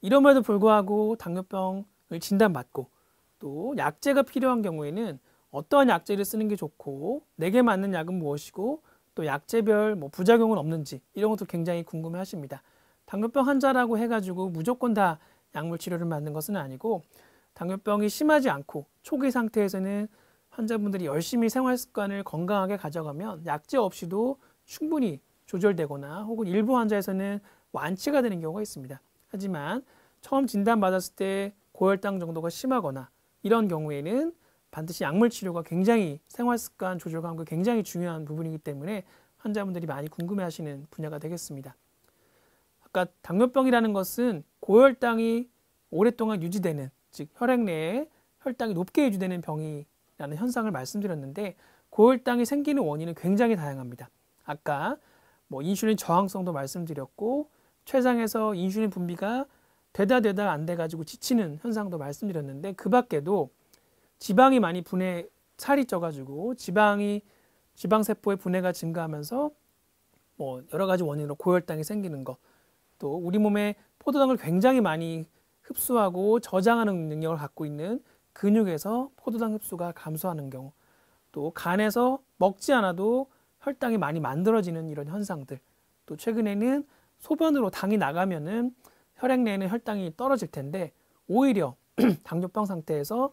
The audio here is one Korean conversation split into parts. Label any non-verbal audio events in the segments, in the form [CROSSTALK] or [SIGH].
이런에도 불구하고 당뇨병을 진단받고 또 약제가 필요한 경우에는 어떠한 약제를 쓰는 게 좋고 내게 맞는 약은 무엇이고 또 약제별 뭐 부작용은 없는지 이런 것도 굉장히 궁금해 하십니다. 당뇨병 환자라고 해가지고 무조건 다 약물 치료를 받는 것은 아니고 당뇨병이 심하지 않고 초기 상태에서는 환자분들이 열심히 생활 습관을 건강하게 가져가면 약제 없이도 충분히 조절되거나 혹은 일부 환자에서는 완치가 되는 경우가 있습니다. 하지만 처음 진단받았을 때 고혈당 정도가 심하거나 이런 경우에는 반드시 약물 치료가 굉장히 생활 습관 조절과 함께 굉장히 중요한 부분이기 때문에 환자분들이 많이 궁금해 하시는 분야가 되겠습니다. 아까 당뇨병이라는 것은 고혈당이 오랫동안 유지되는 즉 혈액 내에 혈당이 높게 유지되는 병이 라는 현상을 말씀드렸는데 고혈당이 생기는 원인은 굉장히 다양합니다. 아까 뭐 인슐린 저항성도 말씀드렸고 췌장에서 인슐린 분비가 되다 되다 안 돼가지고 지치는 현상도 말씀드렸는데 그 밖에도 지방이 많이 분해 살이 쪄가지고 지방이 지방세포의 분해가 증가하면서 뭐 여러 가지 원인으로 고혈당이 생기는 것 또 우리 몸에 포도당을 굉장히 많이 흡수하고 저장하는 능력을 갖고 있는 근육에서 포도당 흡수가 감소하는 경우 또 간에서 먹지 않아도 혈당이 많이 만들어지는 이런 현상들 또 최근에는 소변으로 당이 나가면은 혈액 내에는 혈당이 떨어질 텐데 오히려 [CLEARS THROAT] 당뇨병 상태에서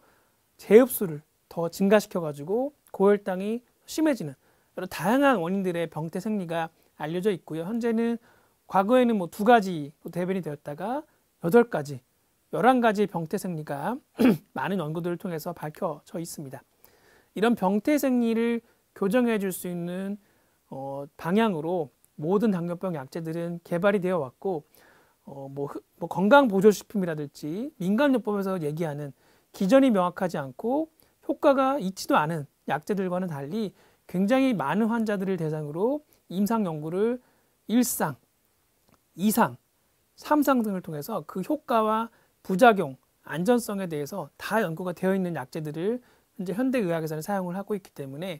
재흡수를 더 증가시켜 가지고 고혈당이 심해지는 여러 다양한 원인들의 병태 생리가 알려져 있고요. 현재는 과거에는 뭐 두 가지 대변이 되었다가 여덟 가지 11가지 병태 생리가 [CLEARS THROAT] 많은 연구들을 통해서 밝혀져 있습니다. 이런 병태 생리를 교정해 줄 수 있는 어, 방향으로 모든 당뇨병 약제들은 개발이 되어 왔고 어, 뭐, 뭐 건강보조식품이라든지 민간요법에서 얘기하는 기전이 명확하지 않고 효과가 있지도 않은 약제들과는 달리 굉장히 많은 환자들을 대상으로 임상 연구를 일상 이상, 삼상 등을 통해서 그 효과와 부작용, 안전성에 대해서 다 연구가 되어 있는 약제들을 현재 현대의학에서는 사용을 하고 있기 때문에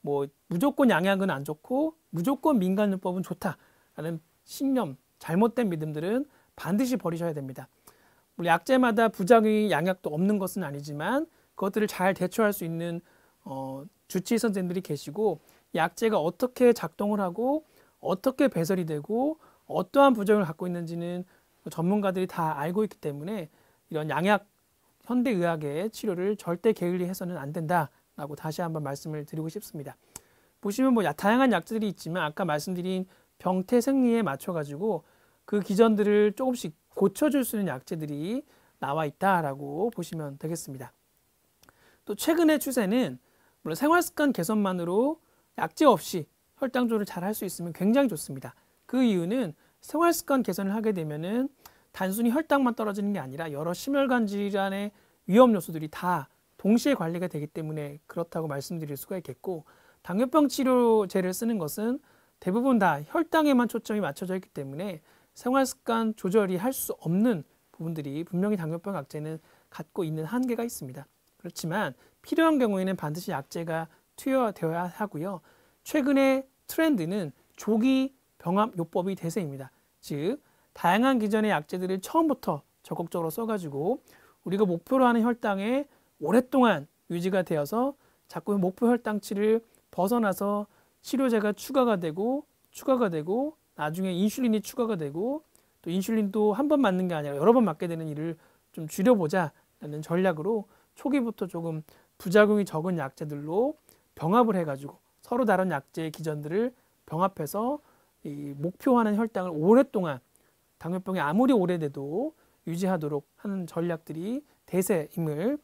뭐 무조건 양약은 안 좋고 무조건 민간요법은 좋다라는 신념, 잘못된 믿음들은 반드시 버리셔야 됩니다. 물론 뭐 약제마다 부작용이 양약도 없는 것은 아니지만 그것들을 잘 대처할 수 있는 어, 주치의 선생님들이 계시고 약제가 어떻게 작동을 하고 어떻게 배설이 되고 어떠한 부작용을 갖고 있는지는 전문가들이 다 알고 있기 때문에 이런 양약 현대의학의 치료를 절대 게을리해서는 안 된다라고 다시 한번 말씀을 드리고 싶습니다. 보시면 뭐 다양한 약들이 있지만 아까 말씀드린 병태 생리에 맞춰가지고 그 기전들을 조금씩 고쳐줄 수 있는 약제들이 나와 있다라고 보시면 되겠습니다. 또 최근의 추세는 물론 생활습관 개선만으로 약제 없이 혈당조를 잘 할 수 있으면 굉장히 좋습니다. 그 이유는 생활 습관 개선을 하게 되면은 단순히 혈당만 떨어지는 게 아니라 여러 심혈관 질환의 위험 요소들이 다 동시에 관리가 되기 때문에 그렇다고 말씀드릴 수가 있겠고 당뇨병 치료제를 쓰는 것은 대부분 다 혈당에만 초점이 맞춰져 있기 때문에 생활 습관 조절이 할 수 없는 부분들이 분명히 당뇨병 약제는 갖고 있는 한계가 있습니다. 그렇지만 필요한 경우에는 반드시 약제가 투여되어야 하고요. 최근의 트렌드는 조기 병합 요법이 대세입니다. 즉 다양한 기전의 약재들을 처음부터 적극적으로 써가지고 우리가 목표로 하는 혈당에 오랫동안 유지가 되어서 자꾸 목표 혈당치를 벗어나서 치료제가 추가가 되고 추가가 되고 나중에 인슐린이 추가가 되고 또 인슐린도 한 번 맞는 게 아니라 여러 번 맞게 되는 일을 좀 줄여보자라는 전략으로 초기부터 조금 부작용이 적은 약제들로 병합을 해가지고 서로 다른 약제의 기전들을 병합해서 이 목표하는 혈당을 오랫동안 당뇨병이 아무리 오래돼도 유지하도록 하는 전략들이 대세임을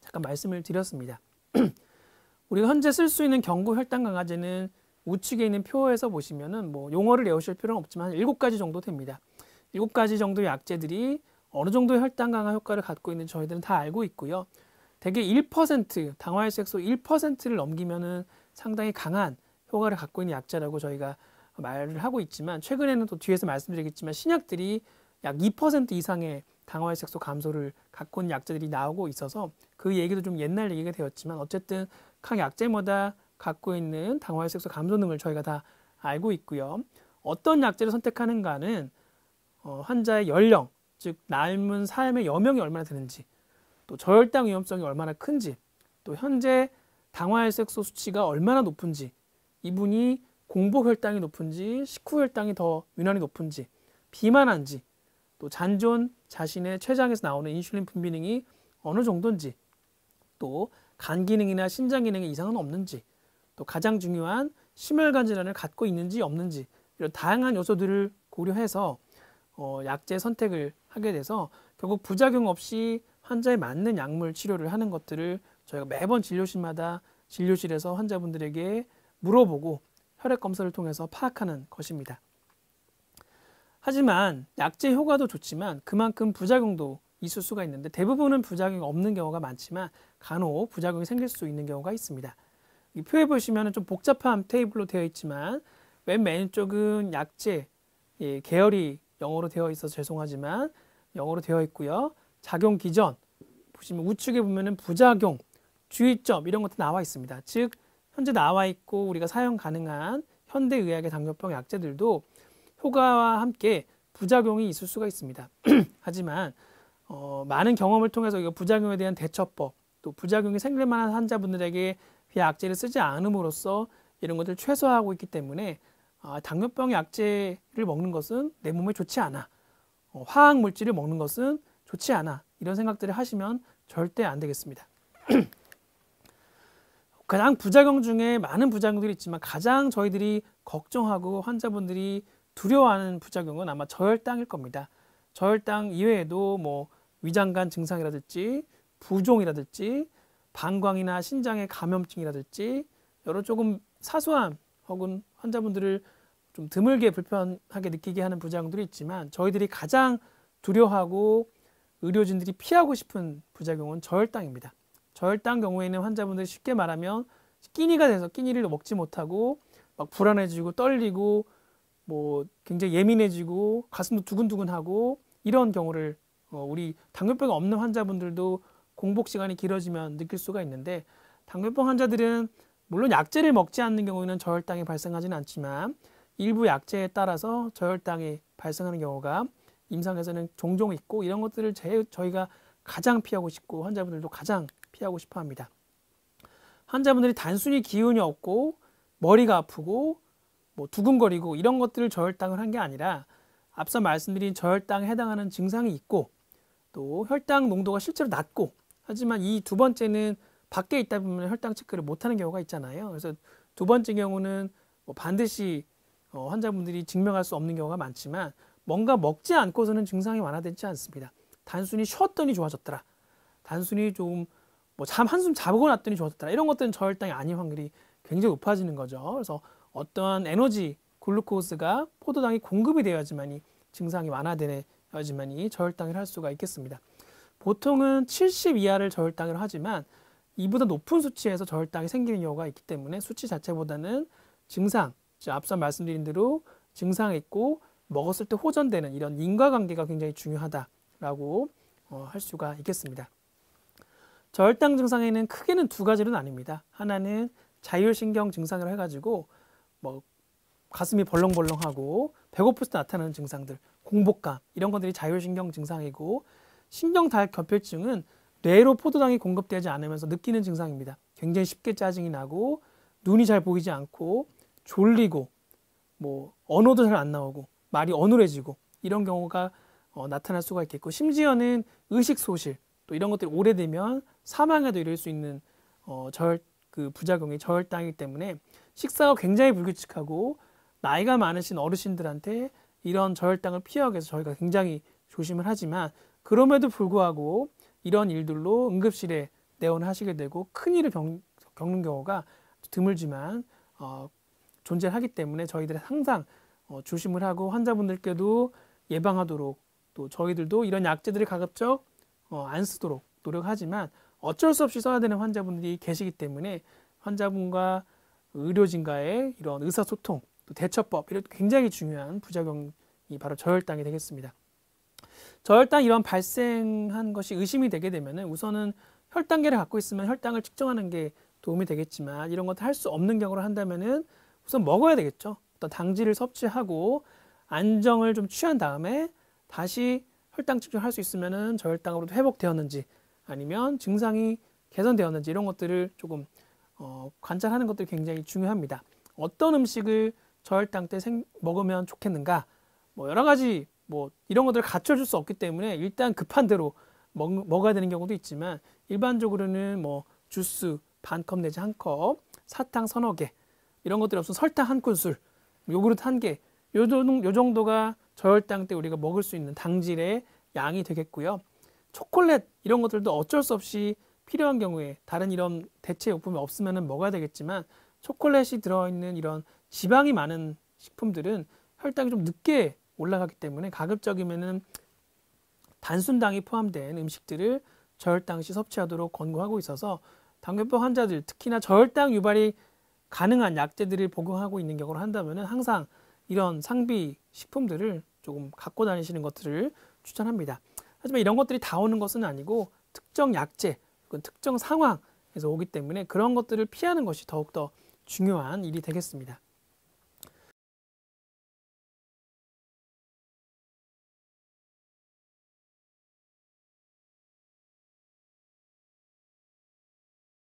잠깐 말씀을 드렸습니다. [CLEARS THROAT] 우리가 현재 쓸 수 있는 경구 혈당 강화제는 우측에 있는 표에서 보시면은 뭐 용어를 외우실 필요는 없지만 일곱 가지 정도 됩니다. 일곱 가지 정도의 약제들이 어느 정도의 혈당 강화 효과를 갖고 있는 저희들은 다 알고 있고요. 대개 1% 당화혈색소 1%를 넘기면은 상당히 강한 효과를 갖고 있는 약자라고 저희가 말을 하고 있지만 최근에는 또 뒤에서 말씀드리겠지만 신약들이 약 2% 이상의 당화혈 색소 감소를 갖고 있는 약제들이 나오고 있어서 그 얘기도 좀 옛날 얘기가 되었지만 어쨌든 각 약제마다 갖고 있는 당화혈 색소 감소능을 저희가 다 알고 있고요. 어떤 약제를 선택하는가는 어, 환자의 연령, 즉 남은 삶의 여명이 얼마나 되는지, 또 저혈당 위험성이 얼마나 큰지, 또 현재 당화혈색소 수치가 얼마나 높은지, 이분이 공복 혈당이 높은지 식후 혈당이 더 유난히 높은지 비만한지 또 잔존 자신의 췌장에서 나오는 인슐린 분비능이 어느 정도인지 또 간 기능이나 신장 기능에 이상은 없는지 또 가장 중요한 심혈관 질환을 갖고 있는지 없는지 이런 다양한 요소들을 고려해서 어, 약제 선택을 하게 돼서 결국 부작용 없이 환자에 맞는 약물 치료를 하는 것들을 저희가 매번 진료실마다 진료실에서 환자분들에게 물어보고 혈액 검사를 통해서 파악하는 것입니다. 하지만 약제 효과도 좋지만 그만큼 부작용도 있을 수가 있는데 대부분은 부작용이 없는 경우가 많지만 간혹 부작용이 생길 수 있는 경우가 있습니다. 이 표에 보시면 좀 복잡한 테이블로 되어 있지만 맨 왼쪽은 약제 예, 계열이 영어로 되어 있어서 죄송하지만 영어로 되어 있고요. 작용 기전 보시면 우측에 보면은 부작용 주의점 이런 것도 나와 있습니다. 즉 현재 나와 있고 우리가 사용 가능한 현대 의학의 당뇨병 약제들도 효과와 함께 부작용이 있을 수가 있습니다. [CLEARS THROAT] 하지만 어, 많은 경험을 통해서 이 부작용에 대한 대처법 또 부작용이 생길 만한 환자분들에게 그 약제를 쓰지 않음으로써 이런 것을 들 최소화하고 있기 때문에 아, 당뇨병 약제를 먹는 것은 내 몸에 좋지 않아 어, 화학 물질을 먹는 것은 좋지 않아 이런 생각들을 하시면 절대 안 되겠습니다. [CLEARS THROAT] 그냥 부작용 중에 많은 부작용들이 있지만 가장 저희들이 걱정하고 환자분들이 두려워하는 부작용은 아마 저혈당일 겁니다. 저혈당 이외에도 뭐 위장관 증상이라든지 부종이라든지 방광이나 신장의 감염증이라든지 여러 조금 사소한 혹은 환자분들을 좀 드물게 불편하게 느끼게 하는 부작용들이 있지만 저희들이 가장 두려워하고 의료진들이 피하고 싶은 부작용은 저혈당입니다. 저혈당 경우에는 환자분들이 쉽게 말하면 끼니가 돼서 끼니를 먹지 못하고 막 불안해지고 떨리고 뭐 굉장히 예민해지고 가슴도 두근두근하고 이런 경우를 어, 우리 당뇨병 없는 환자분들도 공복 시간이 길어지면 느낄 수가 있는데 당뇨병 환자들은 물론 약제를 먹지 않는 경우에는 저혈당이 발생하지는 않지만 일부 약제에 따라서 저혈당이 발생하는 경우가 임상에서는 종종 있고 이런 것들을 제, 저희가 가장 피하고 싶고 환자분들도 가장 피하고 싶어 합니다. 환자분들이 단순히 기운이 없고 머리가 아프고 뭐 두근거리고 이런 것들을 저혈당을 한 게 아니라 앞서 말씀드린 저혈당에 해당하는 증상이 있고 또 혈당 농도가 실제로 낮고 하지만 이 두 번째는 밖에 있다 보면 혈당 체크를 못하는 경우가 있잖아요. 그래서 두 번째 경우는 뭐 반드시 어, 환자분들이 증명할 수 없는 경우가 많지만 뭔가 먹지 않고서는 증상이 완화되지 않습니다. 단순히 쉬었더니 좋아졌더라. 단순히 좀 뭐잠 한숨 자고 났더니 좋았다 이런 것들은 저혈당이 아닌 확률이 굉장히 높아지는 거죠. 그래서 어떠한 에너지 글루코스가 포도당이 공급이 되어야지만이 증상이 완화되어야지만이 저혈당을 할 수가 있겠습니다. 보통은 70 이하를 저혈당으로 하지만 이보다 높은 수치에서 저혈당이 생기는 경우가 있기 때문에 수치 자체보다는 증상, 앞서 말씀드린 대로 증상 있고 먹었을 때 호전되는 이런 인과관계가 굉장히 중요하다라고 어, 할 수가 있겠습니다. 저혈당 증상에는 크게는 두 가지는 아닙니다. 하나는 자율신경 증상을 해가지고 뭐 가슴이 벌렁벌렁하고 배고플 때 나타나는 증상들, 공복감 이런 것들이 자율신경 증상이고 신경다혈결핍증은 뇌로 포도당이 공급되지 않으면서 느끼는 증상입니다. 굉장히 쉽게 짜증이 나고 눈이 잘 보이지 않고 졸리고 뭐 언어도 잘 안 나오고 말이 어눌해지고 이런 경우가 어, 나타날 수가 있겠고 심지어는 의식 소실 또 이런 것들이 오래되면 사망에도 이를 수 있는 어, 저혈, 그 부작용이 저혈당이기 때문에 식사가 굉장히 불규칙하고 나이가 많으신 어르신들한테 이런 저혈당을 피하기 위해서 저희가 굉장히 조심을 하지만 그럼에도 불구하고 이런 일들로 응급실에 내원하시게 되고 큰일을 겪는 경우가 드물지만 어, 존재하기 때문에 저희들이 항상 어, 조심을 하고 환자분들께도 예방하도록 또 저희들도 이런 약제들을 가급적 어, 안 쓰도록 노력하지만 어쩔 수 없이 써야 되는 환자분들이 계시기 때문에 환자분과 의료진과의 이런 의사소통, 또 대처법 이런 굉장히 중요한 부작용이 바로 저혈당이 되겠습니다. 저혈당 이런 발생한 것이 의심이 되게 되면 우선은 혈당계를 갖고 있으면 혈당을 측정하는 게 도움이 되겠지만 이런 것도 할 수 없는 경우를 한다면 우선 먹어야 되겠죠. 어떤 당질을 섭취하고 안정을 좀 취한 다음에 다시 혈당 측정할 수 있으면은 저혈당으로 회복되었는지 아니면 증상이 개선되었는지 이런 것들을 조금 어, 관찰하는 것들이 굉장히 중요합니다. 어떤 음식을 저혈당 때 생, 먹으면 좋겠는가? 뭐 여러 가지 뭐 이런 것들을 갖춰줄 수 없기 때문에 일단 급한 대로 먹, 먹어야 되는 경우도 있지만 일반적으로는 뭐 주스 반컵 내지 한 컵, 사탕 서너 개 이런 것들이 없으면 설탕 한 큰술, 요구르트 한 개, 요, 요 정도가 저혈당 때 우리가 먹을 수 있는 당질의 양이 되겠고요. 초콜릿 이런 것들도 어쩔 수 없이 필요한 경우에 다른 이런 대체 용품이 없으면 먹어야 되겠지만 초콜릿이 들어있는 이런 지방이 많은 식품들은 혈당이 좀 늦게 올라가기 때문에 가급적이면은 단순당이 포함된 음식들을 저혈당 시 섭취하도록 권고하고 있어서 당뇨병 환자들 특히나 저혈당 유발이 가능한 약재들을 복용하고 있는 경우를 한다면 항상 이런 상비 식품들을 조금 갖고 다니시는 것들을 추천합니다. 하지만 이런 것들이 다 오는 것은 아니고 특정 약재 특정 상황에서 오기 때문에 그런 것들을 피하는 것이 더욱더 중요한 일이 되겠습니다.